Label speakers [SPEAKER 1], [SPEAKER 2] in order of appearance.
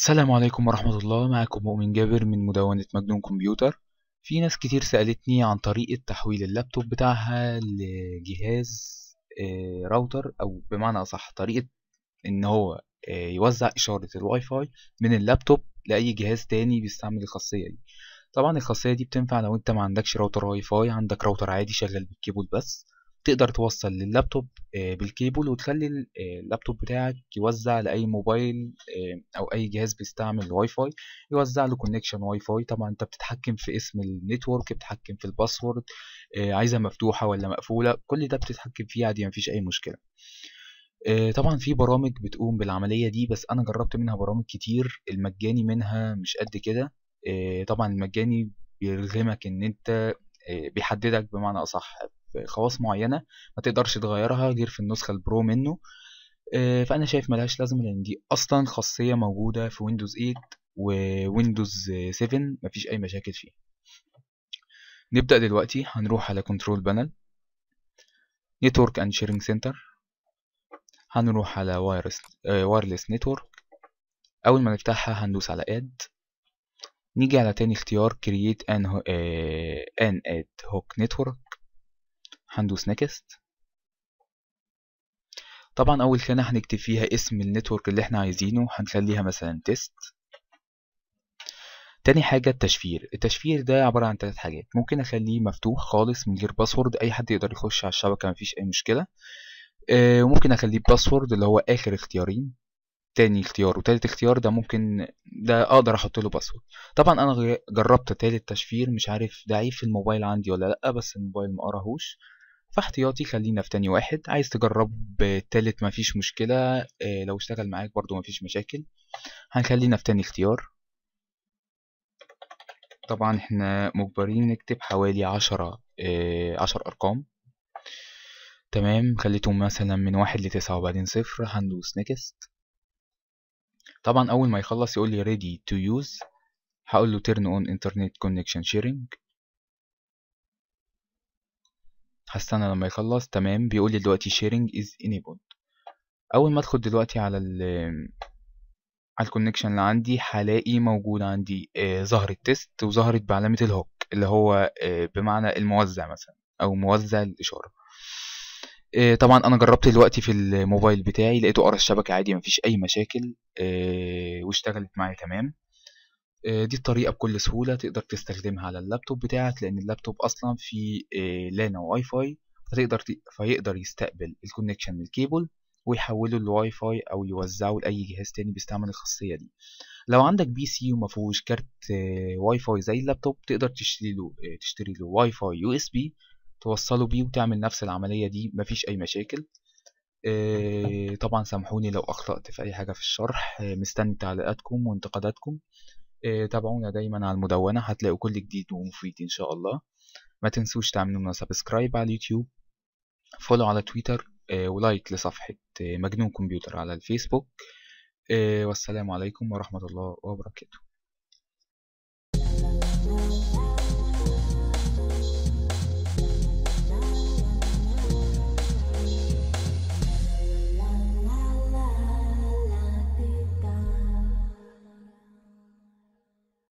[SPEAKER 1] السلام عليكم ورحمة الله معكم مؤمن جابر من مدونة مجنون كمبيوتر في ناس كتير سألتني عن طريقة تحويل اللابتوب بتاعها لجهاز آه، راوتر أو بمعنى أصح طريقة إن هو آه، يوزع إشارة الواي فاي من اللابتوب لأي جهاز تاني بيستعمل الخاصية دي طبعا الخاصية دي بتنفع لو أنت ما عندكش راوتر واي فاي عندك راوتر عادي شغال بالكيبل بس تقدر توصل لللابتوب آه، بالكيبل وتخلي آه، اللابتوب بتاعك يوزع لأي موبايل آه، أو أي جهاز بيستعمل واي فاي يوزع له كونكشن واي فاي طبعا أنت بتتحكم في اسم النتورك بتتحكم في الباسورد عايزها مفتوحة ولا مقفولة كل ده بتتحكم فيه عادي مفيش أي مشكلة طبعا في برامج بتقوم بالعملية دي بس أنا جربت منها برامج كتير المجاني منها مش قد كده طبعا المجاني بيرغمك إن أنت بيحددك بمعنى أصح خواص معينة ما تقدرش تغيرها غير في النسخة البرو منه آه، فأنا شايف ملهاش لازمة لأن دي أصلا خاصية موجودة في ويندوز 8 وويندوز 7 مفيش أي مشاكل فيه نبدأ دلوقتي هنروح على كنترول بانل نتورك اند شيرنج سنتر هنروح على وايرلس آه، نتورك اول ما نفتحها هندوس على اد نيجي على تاني اختيار create an, uh, an ad hoc network هندوس نيكست طبعا اول خانة هنكتب فيها اسم النتورك اللي احنا عايزينه هنخليها مثلا تيست تاني حاجة التشفير التشفير ده عبارة عن تلات حاجات ممكن اخليه مفتوح خالص من غير باسورد اي حد يقدر يخش على الشبكة مفيش اي مشكلة آه، وممكن اخليه باسورد اللي هو اخر اختيارين تاني اختيار وتالت اختيار ده ممكن ده اقدر احط له باسورد طبعا انا جربت تالت تشفير مش عارف ضعيف الموبايل عندي ولا لا بس الموبايل ما قراهوش فاحتياطي خلينا في تاني واحد عايز تجرب التالت مفيش مشكلة آه، لو اشتغل معاك برضو مفيش مشاكل هنخلينا في تاني اختيار طبعا احنا مجبرين نكتب حوالي عشرة آه، عشر أرقام تمام خليتهم مثلا من واحد لتسعة وبعدين صفر هندوس نيكست طبعا أول ما يخلص يقول لي ready to use هقول له turn on internet connection sharing هستنى لما يخلص تمام بيقول لي دلوقتي sharing is enabled اول ما ادخل دلوقتي على ال على الكونكشن اللي عندي هلاقي موجود عندي آه، ظهر ظهرت تيست وظهرت بعلامة الهوك اللي هو آه، بمعنى الموزع مثلا او موزع الاشارة آه، طبعا انا جربت دلوقتي في الموبايل بتاعي لقيته قرا الشبكة عادي مفيش اي مشاكل واشتغلت معايا تمام آه، دي الطريقة بكل سهولة تقدر تستخدمها على اللابتوب بتاعك لأن اللابتوب أصلا فيه آه، لانا واي فاي فتقدر فيقدر يستقبل الكونكشن من الكيبل ويحوله لواي فاي أو يوزعه لأي جهاز تاني بيستعمل الخاصية دي لو عندك بي سي ومفهوش كارت واي آه، فاي زي اللابتوب تقدر تشتري له تشتري له واي فاي يو اس بي توصله بيه وتعمل نفس العملية دي مفيش أي مشاكل طبعا سامحوني لو أخطأت في أي حاجة في الشرح مستني تعليقاتكم وانتقاداتكم آه، تابعونا دايما على المدونة هتلاقوا كل جديد ومفيد إن شاء الله ما تنسوش تعملوا لنا سبسكرايب على اليوتيوب فولو على تويتر آه، ولايك لصفحة آه، مجنون كمبيوتر على الفيسبوك والسلام عليكم ورحمة الله وبركاته